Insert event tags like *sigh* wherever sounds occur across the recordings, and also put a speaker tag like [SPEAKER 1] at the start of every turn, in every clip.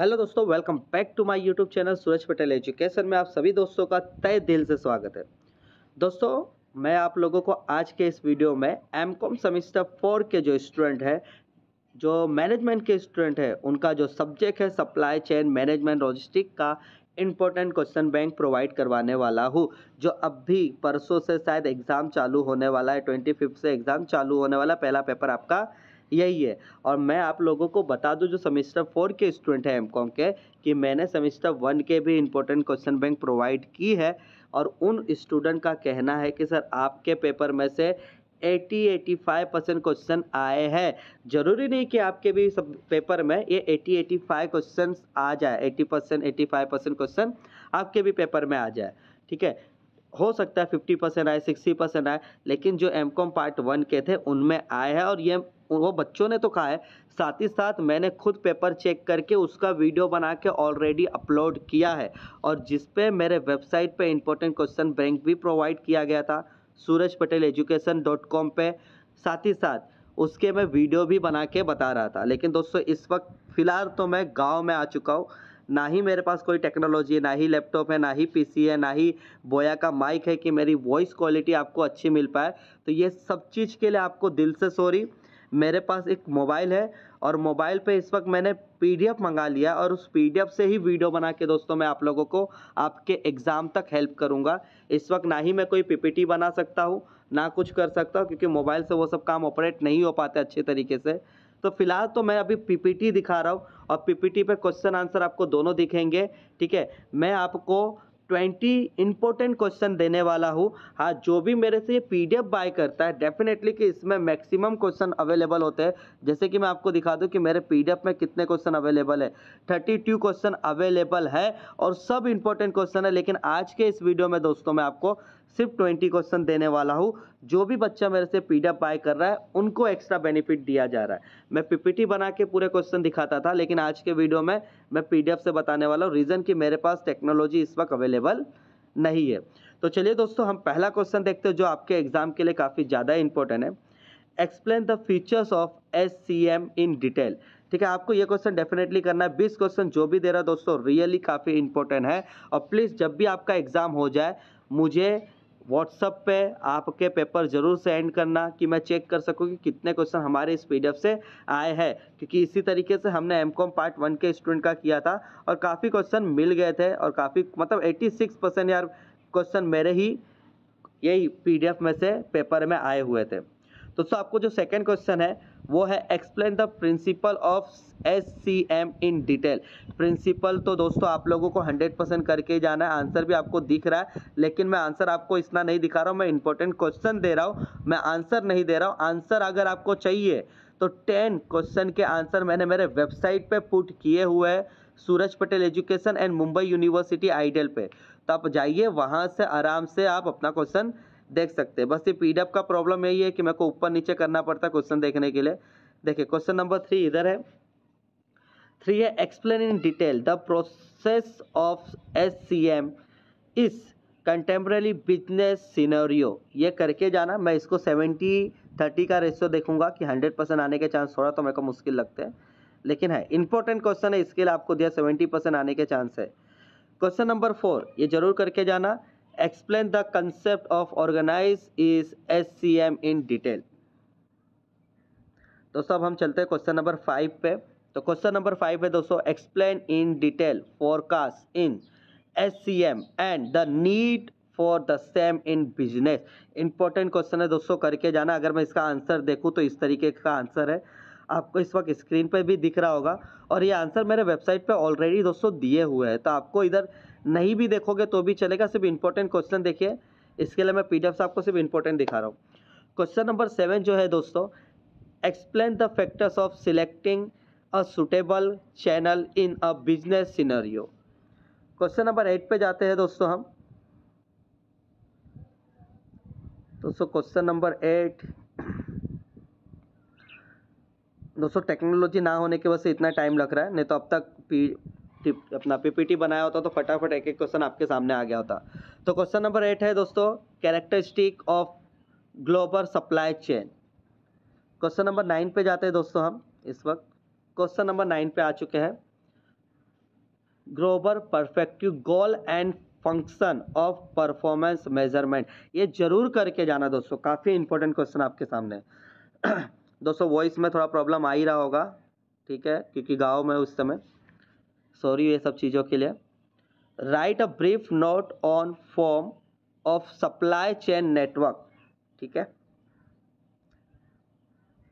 [SPEAKER 1] Hello दोस्तों welcome back to my YouTube channel Suraj Patel education में आप सभी दोस्तों का तय दिल से स्वागत है दोस्तों मैं आप लोगों को आज के इस वीडियो में एम कॉम सेमिस्टर फोर के जो स्टूडेंट है जो मैनेजमेंट के स्टूडेंट है उनका जो सब्जेक्ट है सप्लाई चेन मैनेजमेंट लॉजिस्टिक का इम्पोर्टेंट क्वेश्चन बैंक प्रोवाइड करवाने वाला हूँ जो अब भी परसों से शायद एग्ज़ाम चालू होने वाला है ट्वेंटी से एग्ज़ाम चालू होने वाला पहला पेपर आपका यही है और मैं आप लोगों को बता दूं जो सेमिस्टर फोर के स्टूडेंट हैं एम के कि मैंने सेमिस्टर वन के भी इंपॉर्टेंट क्वेश्चन बैंक प्रोवाइड की है और उन स्टूडेंट का कहना है कि सर आपके पेपर में से 80-85 परसेंट क्वेश्चन आए हैं जरूरी नहीं कि आपके भी सब पेपर में ये 80-85 क्वेश्चन आ जाए 80 परसेंट एटी परसेंट क्वेश्चन आपके भी पेपर में आ जाए ठीक है हो सकता है फिफ्टी परसेंट आए सिक्सटी परसेंट आए लेकिन जो एम कॉम पार्ट वन के थे उनमें आए हैं और ये वो बच्चों ने तो कहा है साथ ही साथ मैंने खुद पेपर चेक करके उसका वीडियो बना के ऑलरेडी अपलोड किया है और जिस पे मेरे वेबसाइट पे इंपॉर्टेंट क्वेश्चन बैंक भी प्रोवाइड किया गया था Suraj Patel education dot com पर साथ ही साथ उसके मैं वीडियो भी बना के बता रहा था लेकिन दोस्तों इस वक्त फ़िलहाल तो मैं गाँव में आ चुका हूँ ना ही मेरे पास कोई टेक्नोलॉजी है ना ही लैपटॉप है ना ही पीसी है ना ही बोया का माइक है कि मेरी वॉइस क्वालिटी आपको अच्छी मिल पाए तो ये सब चीज़ के लिए आपको दिल से सॉरी मेरे पास एक मोबाइल है और मोबाइल पे इस वक्त मैंने पीडीएफ मंगा लिया और उस पीडीएफ से ही वीडियो बना के दोस्तों मैं आप लोगों को आपके एग्ज़ाम तक हेल्प करूँगा इस वक्त ना ही मैं कोई पीपीटी बना सकता हूँ ना कुछ कर सकता हूँ क्योंकि मोबाइल से वो सब काम ऑपरेट नहीं हो पाते अच्छे तरीके से तो फिलहाल तो मैं अभी पीपीटी दिखा रहा हूँ और पीपीटी पे क्वेश्चन आंसर आपको दोनों दिखेंगे ठीक है मैं आपको ट्वेंटी इंपॉर्टेंट क्वेश्चन देने वाला हूँ हाँ जो भी मेरे से ये पीडीएफ बाय करता है डेफिनेटली कि इसमें मैक्सिमम क्वेश्चन अवेलेबल होते हैं जैसे कि मैं आपको दिखा दूँ कि मेरे पीडीएफ में कितने क्वेश्चन अवेलेबल है थर्टी टू क्वेश्चन अवेलेबल है और सब इंपॉर्टेंट क्वेश्चन है लेकिन आज के इस वीडियो में दोस्तों मैं आपको सिर्फ ट्वेंटी क्वेश्चन देने वाला हूँ जो भी बच्चा मेरे से पी बाय कर रहा है उनको एक्स्ट्रा बेनिफिट दिया जा रहा है मैं पीपीटी बना के पूरे क्वेश्चन दिखाता था लेकिन आज के वीडियो में मैं पी से बताने वाला हूँ रीज़न कि मेरे पास टेक्नोलॉजी इस वक्त अवेलेबल नहीं है तो चलिए दोस्तों हम पहला क्वेश्चन देखते हैं जो आपके एग्जाम के लिए काफ़ी ज़्यादा इंपॉर्टेंट है explain the features of S C M in detail ठीक है आपको ये क्वेश्चन डेफिनेटली करना है बीस क्वेश्चन जो भी दे रहा है दोस्तों रियली काफ़ी इंपॉर्टेंट है और प्लीज़ जब भी आपका एग्ज़ाम हो जाए मुझे व्हाट्सअप पे आपके पेपर ज़रूर सेंड करना कि मैं चेक कर सकूँ कि कितने क्वेश्चन हमारे इस पी से आए हैं क्योंकि इसी तरीके से हमने एम कॉम पार्ट वन के स्टूडेंट का किया था और काफ़ी क्वेश्चन मिल गए थे और काफ़ी मतलब एट्टी सिक्स परसेंट यार क्वेश्चन मेरे ही यही पी में से पेपर में आए हुए थे तो दोस्तों आपको जो सेकंड क्वेश्चन है वो है explain the principle of S C M in detail principle तो दोस्तों आप लोगों को 100 परसेंट करके जाना है आंसर भी आपको दिख रहा है लेकिन मैं आंसर आपको इतना नहीं दिखा रहा हूँ मैं इंपॉर्टेंट क्वेश्चन दे रहा हूँ मैं आंसर नहीं दे रहा हूँ आंसर अगर आपको चाहिए तो टेन क्वेश्चन के आंसर मैंने मेरे वेबसाइट पर पुट किए हुए हैं Suraj Patel education and Mumbai university IDOL पे तो आप जाइए वहाँ से आराम से आप अपना क्वेश्चन देख सकते हैं बस ये पी का प्रॉब्लम यही है कि मेरे को ऊपर नीचे करना पड़ता है क्वेश्चन देखने के लिए देखिए क्वेश्चन नंबर थ्री इधर है थ्री है explain in detail the process of S C M इस कंटेम्प्रेरी बिजनेस सीनोरियो ये करके जाना मैं इसको सेवेंटी थर्टी का रेशियो देखूंगा कि हंड्रेड परसेंट आने के चांस थोड़ा तो मेरे को मुश्किल लगते हैं लेकिन है इंपॉर्टेंट क्वेश्चन है इसके लिए आपको दिया सेवेंटी परसेंट आने के चांस है क्वेश्चन नंबर फोर ये जरूर करके जाना explain the concept of organise is S C M in detail दोस्तों अब हम चलते हैं क्वेश्चन नंबर फाइव पे तो क्वेश्चन नंबर फाइव है दोस्तों explain in detail forecast in S C M and the need for the same in business important question है दोस्तों करके जाना अगर मैं इसका आंसर देखूँ तो इस तरीके का आंसर है आपको इस वक्त स्क्रीन पर भी दिख रहा होगा और ये आंसर मेरे वेबसाइट पे ऑलरेडी दोस्तों दिए हुए हैं तो आपको इधर नहीं भी देखोगे तो भी चलेगा सिर्फ इंपॉर्टेंट क्वेश्चन देखिए इसके लिए मैं पी डी आपको सिर्फ इंपॉर्टेंट दिखा रहा हूँ क्वेश्चन नंबर सेवन जो है दोस्तों explain the factors of selecting a suitable channel in a business scenario question number eight पे जाते हैं दोस्तों हम दोस्तों क्वेश्चन नंबर एट दोस्तों टेक्नोलॉजी ना होने के वजह से इतना टाइम लग रहा है नहीं तो अब तक पी अपना पीपीटी बनाया होता तो फटाफट एक एक क्वेश्चन आपके सामने आ गया होता तो क्वेश्चन नंबर एट है दोस्तों characteristic of global supply chain question number nine पे जाते हैं दोस्तों हम इस वक्त क्वेश्चन नंबर नाइन पे आ चुके हैं global perspective goal and function of performance measurement ये जरूर करके जाना दोस्तों काफ़ी इंपॉर्टेंट क्वेश्चन आपके सामने *clears throat* दोस्तों वॉइस में थोड़ा प्रॉब्लम आ ही रहा होगा ठीक है क्योंकि गाँव में उस समय सॉरी ये सब चीज़ों के लिए write a brief note on form of supply chain network ठीक है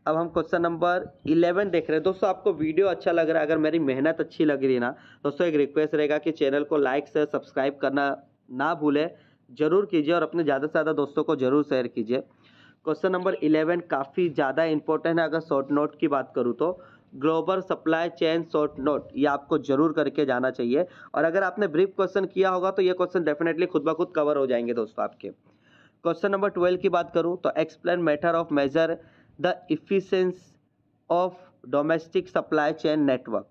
[SPEAKER 1] अब हम क्वेश्चन नंबर इलेवन देख रहे हैं दोस्तों आपको वीडियो अच्छा लग रहा है अगर मेरी मेहनत अच्छी लग रही है ना दोस्तों एक रिक्वेस्ट रहेगा कि चैनल को लाइक से सब्सक्राइब करना ना भूलें जरूर कीजिए और अपने ज़्यादा से ज़्यादा दोस्तों को जरूर शेयर कीजिए क्वेश्चन नंबर इलेवन काफ़ी ज़्यादा इंपॉर्टेंट है अगर शॉर्ट नोट की बात करूँ तो global supply chain short note ये आपको जरूर करके जाना चाहिए और अगर आपने ब्रीफ क्वेश्चन किया होगा तो ये क्वेश्चन डेफिनेटली खुद ब खुद कवर हो जाएंगे दोस्तों आपके क्वेश्चन नंबर ट्वेल्व की बात करूँ तो explain matter of measure the efficiency of domestic supply chain network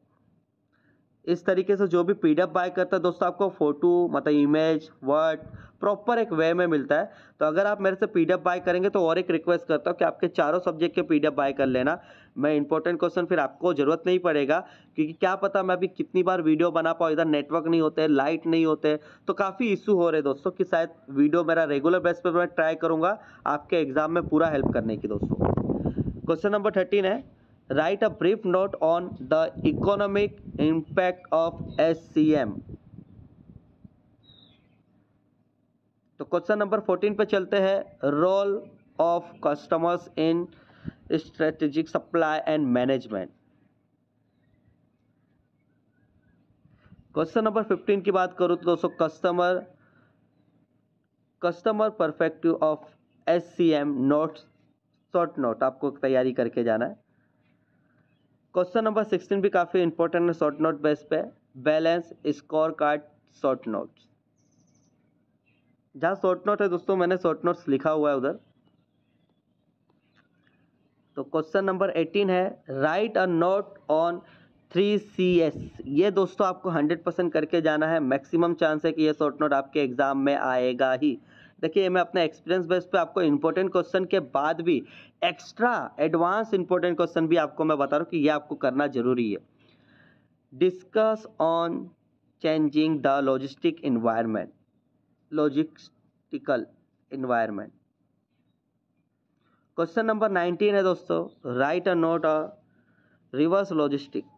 [SPEAKER 1] इस तरीके से जो भी पी बाय करता है दोस्तों आपको फ़ोटो मतलब इमेज वर्ड प्रॉपर एक वे में मिलता है तो अगर आप मेरे से पी बाय करेंगे तो और एक रिक्वेस्ट करता हूँ कि आपके चारों सब्जेक्ट के पी बाय कर लेना मैं इंपॉर्टेंट क्वेश्चन फिर आपको ज़रूरत नहीं पड़ेगा क्योंकि क्या पता मैं अभी कितनी बार वीडियो बना पाऊँ इधर नेटवर्क नहीं होते लाइट नहीं होते तो काफ़ी इशू हो रहे दोस्तों कि शायद वीडियो मेरा रेगुलर बेस पर मैं ट्राई करूँगा आपके एग्ज़ाम में पूरा हेल्प करने की दोस्तों क्वेश्चन नंबर थर्टीन है write a brief note on the economic impact of SCM. तो क्वेश्चन नंबर फोर्टीन पे चलते हैं role of customers in strategic supply and management question number fifteen की बात करूँ तो दोस्तों customer customer perspective of S C M notes short note आपको तैयारी करके जाना है क्वेश्चन नंबर सिक्सटीन भी काफ़ी इंपॉर्टेंट है शॉर्ट नोट बेस पे balance score card short notes जहाँ शॉर्ट नोट है दोस्तों मैंने शॉर्ट नोट्स लिखा हुआ है उधर तो क्वेश्चन नंबर एटीन है write a note on three C S ये दोस्तों आपको हंड्रेड परसेंट करके जाना है मैक्सिमम चांस है कि ये शॉर्ट नोट आपके एग्ज़ाम में आएगा ही देखिए मैं अपना एक्सपीरियंस बेस पे आपको इंपॉर्टेंट क्वेश्चन के बाद भी एक्स्ट्रा एडवांस इंपॉर्टेंट क्वेश्चन भी आपको मैं बता रहा हूँ कि ये आपको करना जरूरी है discuss on changing the logistic environment logistical environment question number nineteen है दोस्तों राइट अ नोट और reverse logistics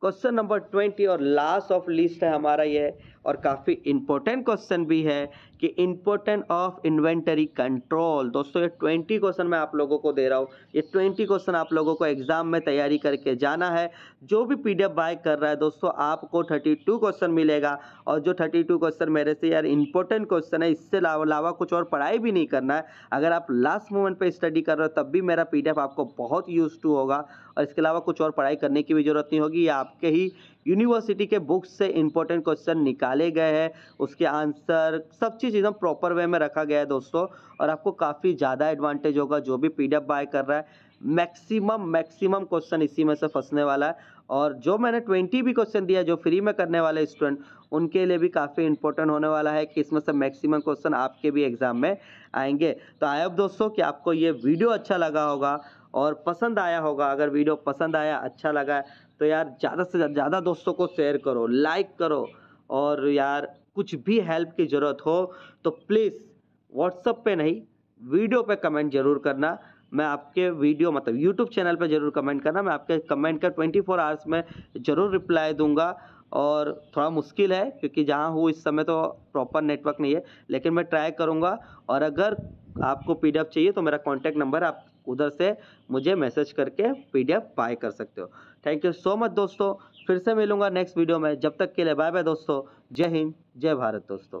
[SPEAKER 1] question number twenty और लास्ट ऑफ लिस्ट है हमारा ये और काफ़ी इम्पोर्टेंट क्वेश्चन भी है कि इम्पोर्टेंट ऑफ इन्वेंटरी कंट्रोल दोस्तों ये ट्वेंटी क्वेश्चन मैं आप लोगों को दे रहा हूँ ये ट्वेंटी क्वेश्चन आप लोगों को एग्ज़ाम में तैयारी करके जाना है जो भी पी डी बाय कर रहा है दोस्तों आपको थर्टी टू क्वेश्चन मिलेगा और जो थर्टी टू क्वेश्चन मेरे से यार इंपॉर्टेंट क्वेश्चन है इससे अलावा कुछ और पढ़ाई भी नहीं करना है अगर आप लास्ट मोमेंट पर स्टडी कर रहे हो तब भी मेरा पी आपको बहुत यूज़ टू होगा और इसके अलावा कुछ और पढ़ाई करने की भी ज़रूरत नहीं होगी ये आपके ही यूनिवर्सिटी के बुक्स से इंपॉर्टेंट क्वेश्चन निकाले गए हैं उसके आंसर सब चीज़ एकदम प्रॉपर वे में रखा गया है दोस्तों और आपको काफ़ी ज़्यादा एडवांटेज होगा जो भी पी बाय कर रहा है मैक्सिमम मैक्सिमम क्वेश्चन इसी में से फंसने वाला है और जो मैंने ट्वेंटी भी क्वेश्चन दिया जो फ्री में करने वाले स्टूडेंट उनके लिए भी काफ़ी इंपॉर्टेंट होने वाला है कि इसमें से मैक्सिमम क्वेश्चन आपके भी एग्ज़ाम में आएंगे तो आई अब दोस्तों कि आपको ये वीडियो अच्छा लगा होगा और पसंद आया होगा अगर वीडियो पसंद आया अच्छा लगा तो यार ज़्यादा से ज़्यादा दोस्तों को शेयर करो लाइक करो और यार कुछ भी हेल्प की ज़रूरत हो तो प्लीज़ व्हाट्सअप पे नहीं वीडियो पे कमेंट जरूर करना मैं आपके वीडियो मतलब यूट्यूब चैनल पे जरूर कमेंट करना मैं आपके कमेंट का 24 फोर आवर्स में ज़रूर रिप्लाई दूंगा और थोड़ा मुश्किल है क्योंकि जहाँ हूँ इस समय तो प्रॉपर नेटवर्क नहीं है लेकिन मैं ट्राई करूँगा और अगर आपको पी चाहिए तो मेरा कॉन्टैक्ट नंबर आप उधर से मुझे मैसेज करके पी बाय कर सकते हो थैंक यू सो मच दोस्तों फिर से मिलूंगा नेक्स्ट वीडियो में जब तक के लिए बाय बाय दोस्तों जय हिंद जय भारत दोस्तों